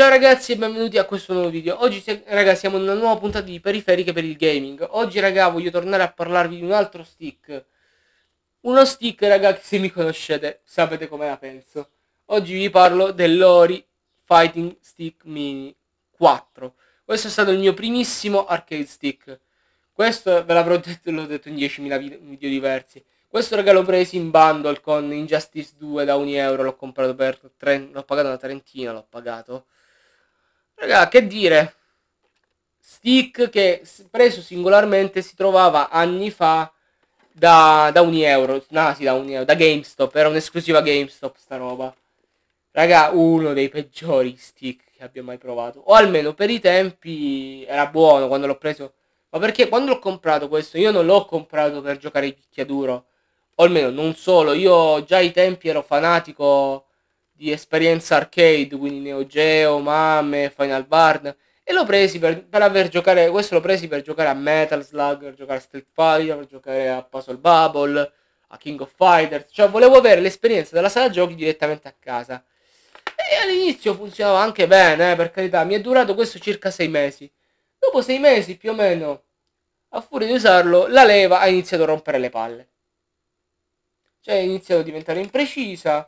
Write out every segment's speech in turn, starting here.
Ciao ragazzi e benvenuti a questo nuovo video Oggi ragazzi siamo in una nuova puntata di periferiche per il gaming Oggi raga voglio tornare a parlarvi di un altro stick Uno stick raga che se mi conoscete sapete come la penso Oggi vi parlo dell'Ori Fighting Stick Mini 4 Questo è stato il mio primissimo arcade stick Questo ve l'avrò detto, l'ho detto in 10.000 video diversi questo raga l'ho preso in bundle con Injustice 2 da 1 euro, l'ho comprato per 30, l'ho pagato una trentina, l'ho pagato Raga, che dire? Stick che preso singolarmente si trovava anni fa da, da un euro. No, sì, da un euro. Da GameStop. Era un'esclusiva GameStop sta roba. Raga, uno dei peggiori stick che abbia mai provato. O almeno per i tempi era buono quando l'ho preso. Ma perché quando l'ho comprato questo? Io non l'ho comprato per giocare picchiaduro. O almeno non solo. Io già ai tempi ero fanatico di esperienza arcade, quindi Neo Geo, Mame, Final Barn. E l'ho presi per, per, aver giocare, questo l'ho presi per giocare a Metal Slug, per giocare a Street Fighter, per giocare a Puzzle Bubble, a King of Fighters. Cioè volevo avere l'esperienza della sala giochi direttamente a casa. E all'inizio funzionava anche bene, eh, per carità. Mi è durato questo circa sei mesi. Dopo sei mesi più o meno, a furia di usarlo, la leva ha iniziato a rompere le palle. Cioè è iniziato a diventare imprecisa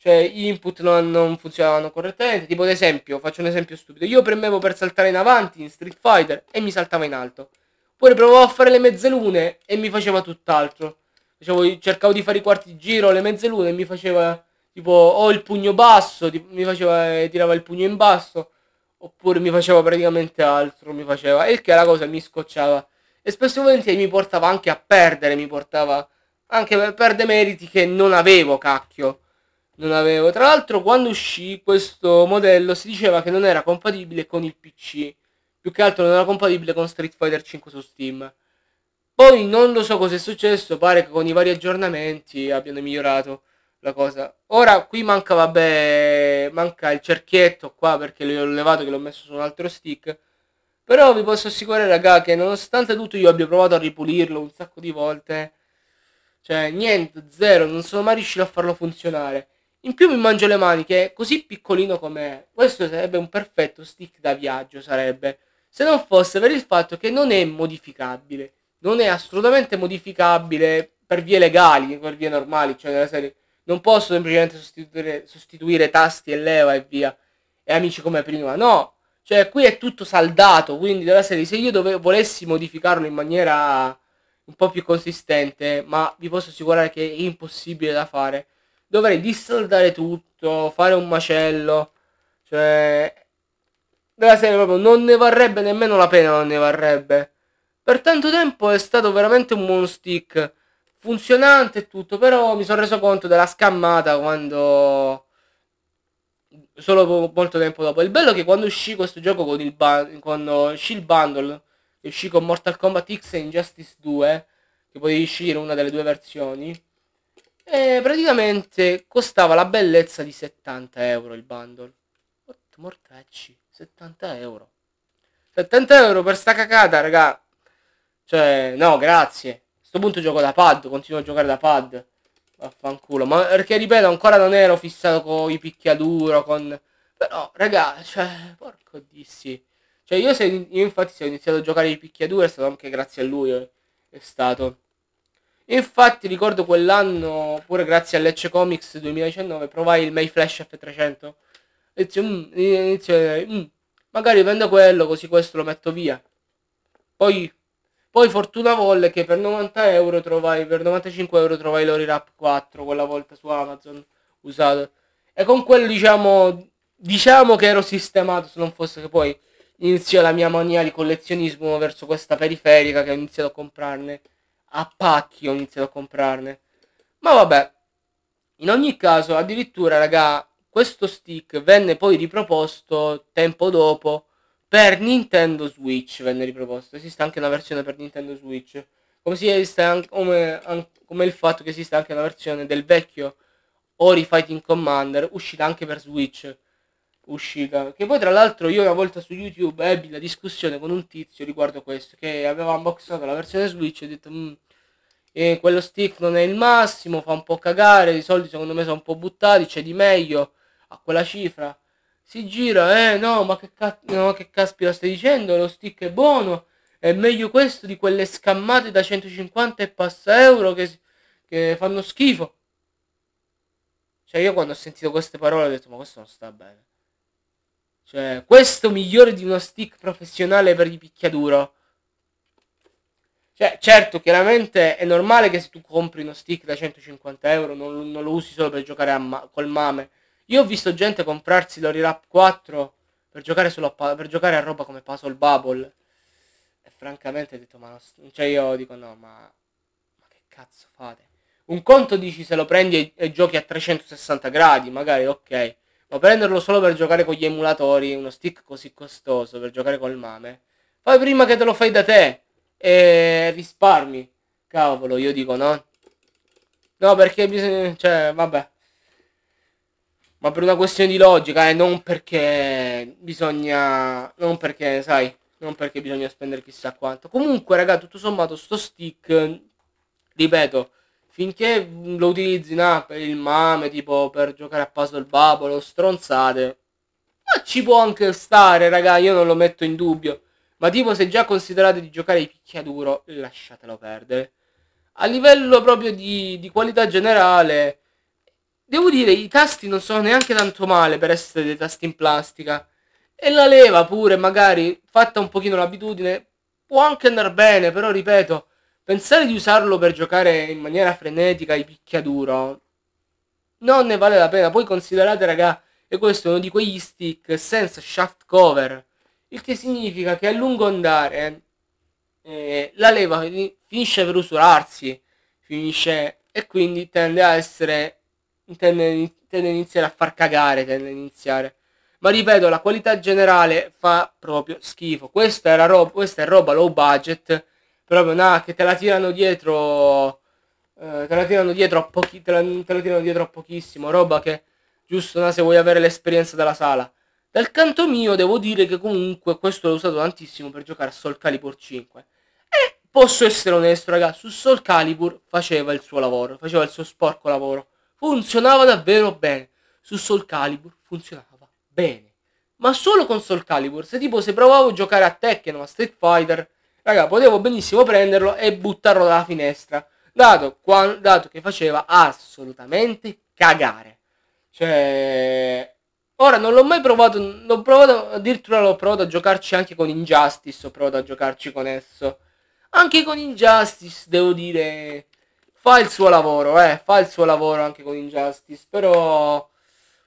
cioè gli input non, non, funzionavano correttamente. Tipo ad esempio, faccio un esempio stupido, io premevo per saltare in avanti in Street Fighter e mi saltava in alto. Poi provavo a fare le mezzelune e mi faceva tutt'altro. Facevo, cercavo di fare i quarti giro, le mezzelune e mi faceva tipo o il pugno basso, tipo, mi faceva eh, tirava il pugno in basso, oppure mi faceva praticamente altro, mi faceva e il che la cosa mi scocciava e spesso e volentieri mi portava anche a perdere, mi portava anche per demeriti che non avevo, cacchio non avevo. Tra l'altro quando uscì questo modello si diceva che non era compatibile con il PC, più che altro non era compatibile con Street Fighter 5 su Steam. Poi non lo so cosa è successo, pare che con i vari aggiornamenti abbiano migliorato la cosa. Ora qui manca, vabbè, manca il cerchietto qua perché l'ho levato che l'ho messo su un altro stick. Però vi posso assicurare raga che nonostante tutto io abbia provato a ripulirlo un sacco di volte, cioè niente, zero, non sono mai riuscito a farlo funzionare. In più mi mangio le maniche, così piccolino com'è. Questo sarebbe un perfetto stick da viaggio, sarebbe. Se non fosse per il fatto che non è modificabile. Non è assolutamente modificabile per vie legali, per vie normali, cioè nella serie. Non posso semplicemente sostituire, sostituire tasti e leva e via. E amici come prima. No, cioè qui è tutto saldato, quindi della serie se io dove, volessi modificarlo in maniera un po' più consistente, ma vi posso assicurare che è impossibile da fare, dovrei dissoldare tutto, fare un macello, cioè della serie proprio non ne varrebbe nemmeno la pena, non ne varrebbe. Per tanto tempo è stato veramente un monstick funzionante e tutto, però mi sono reso conto della scammata quando solo molto tempo dopo. Il bello è che quando uscì questo gioco con il, quando uscì il bundle, che uscì con Mortal Kombat X e Injustice 2, che potevi scegliere una delle due versioni, e eh, praticamente costava la bellezza di 70 euro il bundle. Mortacci, 70 euro. 70 euro per sta cacata, raga. Cioè, no, grazie. A questo punto gioco da pad, continuo a giocare da pad. Vaffanculo. Ma perché, ripeto, ancora non ero fissato con i picchiaduro, con... Però, raga, cioè, porco dissi. Cioè, io, se, io infatti se ho iniziato a giocare i picchiaduro è stato anche grazie a lui, eh. è stato infatti ricordo quell'anno, pure grazie a Lecce Comics 2019, provai il Mayflash F300. Inizio, mm, inizio mm, magari vendo quello così questo lo metto via. Poi, poi fortuna volle che per 90 euro trovai, per 95 euro trovai l'Ori Rap 4 quella volta su Amazon usato. E con quello diciamo, diciamo che ero sistemato se non fosse che poi inizia la mia mania di collezionismo verso questa periferica che ho iniziato a comprarne a pacchi ho iniziato a comprarne. Ma vabbè, in ogni caso, addirittura, raga, questo stick venne poi riproposto tempo dopo per Nintendo Switch. Venne riproposto. Esiste anche una versione per Nintendo Switch. Come, si esiste anche, come, anche, come il fatto che esista anche una versione del vecchio Ori Fighting Commander uscita anche per Switch uscita. Che poi tra l'altro io una volta su YouTube ebbi la discussione con un tizio riguardo questo, che aveva unboxato la versione Switch e ho detto mm, e quello stick non è il massimo, fa un po' cagare, i soldi secondo me sono un po' buttati, c'è di meglio a quella cifra. Si gira, eh no, ma che, cazzo no, che caspita stai dicendo, lo stick è buono, è meglio questo di quelle scammate da 150 e passa euro che, che fanno schifo. Cioè io quando ho sentito queste parole ho detto ma questo non sta bene. Cioè, questo migliore di uno stick professionale per il picchiaduro. Cioè, certo, chiaramente è normale che se tu compri uno stick da 150 euro non, non lo usi solo per giocare ma col mame. Io ho visto gente comprarsi l'Orirap 4 per giocare, solo a per giocare a roba come Puzzle Bubble. E francamente ho detto, ma... No, cioè io dico, no, ma... Ma che cazzo fate? Un conto dici se lo prendi e, e giochi a 360 gradi, magari, ok o prenderlo solo per giocare con gli emulatori, uno stick così costoso per giocare col mame, fai prima che te lo fai da te e risparmi. Cavolo, io dico no. No, perché bisogna... cioè, vabbè. Ma per una questione di logica e eh, non perché bisogna... non perché, sai, non perché bisogna spendere chissà quanto. Comunque, raga, tutto sommato, sto stick, ripeto, finché lo utilizzi na, per il mame, tipo per giocare a puzzle babolo, stronzate, ma ci può anche stare, raga, io non lo metto in dubbio. Ma tipo se già considerate di giocare di picchiaduro, lasciatelo perdere. A livello proprio di, di qualità generale, devo dire, i tasti non sono neanche tanto male per essere dei tasti in plastica. E la leva pure, magari, fatta un pochino l'abitudine, può anche andare bene, però ripeto, Pensare di usarlo per giocare in maniera frenetica i picchiaduro non ne vale la pena. Poi considerate, raga, che questo è uno di quegli stick senza shaft cover. Il che significa che a lungo andare eh, la leva finisce per usurarsi. Finisce e quindi tende a essere... Tende, tende a iniziare a far cagare, tende a iniziare ma ripeto la qualità generale fa proprio schifo questa, era roba, questa è roba low budget proprio no, che te la tirano dietro, eh, te la tirano dietro a pochi, te la, te la tirano dietro a pochissimo, roba che giusto no, se vuoi avere l'esperienza della sala. Dal canto mio devo dire che comunque questo l'ho usato tantissimo per giocare a Soul Calibur 5. E posso essere onesto, raga, su Soul Calibur faceva il suo lavoro, faceva il suo sporco lavoro. Funzionava davvero bene. Su Soul Calibur funzionava bene. Ma solo con Soul Calibur, se tipo se provavo a giocare a Tekken o a Street Fighter, Raga, potevo benissimo prenderlo e buttarlo dalla finestra, dato, quando, dato che faceva assolutamente cagare. Cioè, ora non l'ho mai provato, l'ho provato, addirittura l'ho provato a giocarci anche con Injustice, ho provato a giocarci con esso. Anche con Injustice, devo dire, fa il suo lavoro, eh, fa il suo lavoro anche con Injustice, però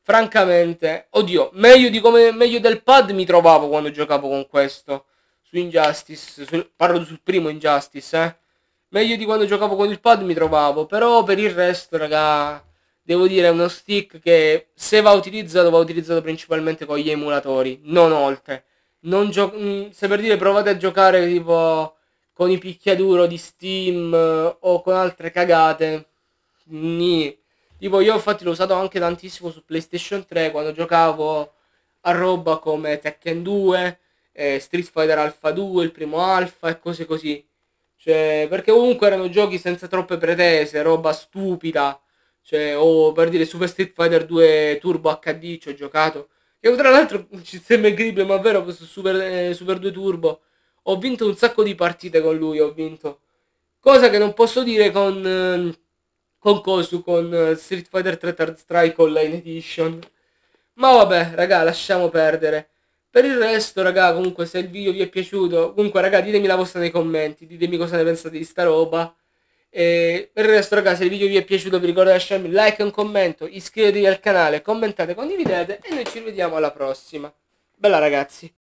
francamente, oddio, meglio, come, meglio del pad mi trovavo quando giocavo con questo su Injustice, su, parlo sul primo Injustice, eh. Meglio di quando giocavo con il pad mi trovavo, però per il resto, raga, devo dire è uno stick che se va utilizzato va utilizzato principalmente con gli emulatori, non oltre. Non mm, se per dire provate a giocare tipo con i picchiaduro di Steam eh, o con altre cagate, nì. Tipo io infatti l'ho usato anche tantissimo su PlayStation 3 quando giocavo a roba come Tekken 2, eh, Street Fighter Alpha 2, il primo Alpha e cose così. Cioè, perché comunque erano giochi senza troppe pretese, roba stupida. Cioè, o per dire Super Street Fighter 2 Turbo HD ci ho giocato. Che tra l'altro ci sembra incredibile, ma è vero, questo Super, eh, Super 2 Turbo. Ho vinto un sacco di partite con lui, ho vinto. Cosa che non posso dire con... Ehm, eh, con Kosu, con Street Fighter 3 Third Strike Online Edition. Ma vabbè, raga, lasciamo perdere. Per il resto, raga, comunque se il video vi è piaciuto, comunque raga, ditemi la vostra nei commenti, ditemi cosa ne pensate di sta roba. E per il resto, raga, se il video vi è piaciuto vi ricordo di lasciarmi un like e un commento, iscrivetevi al canale, commentate, condividete e noi ci vediamo alla prossima. Bella ragazzi!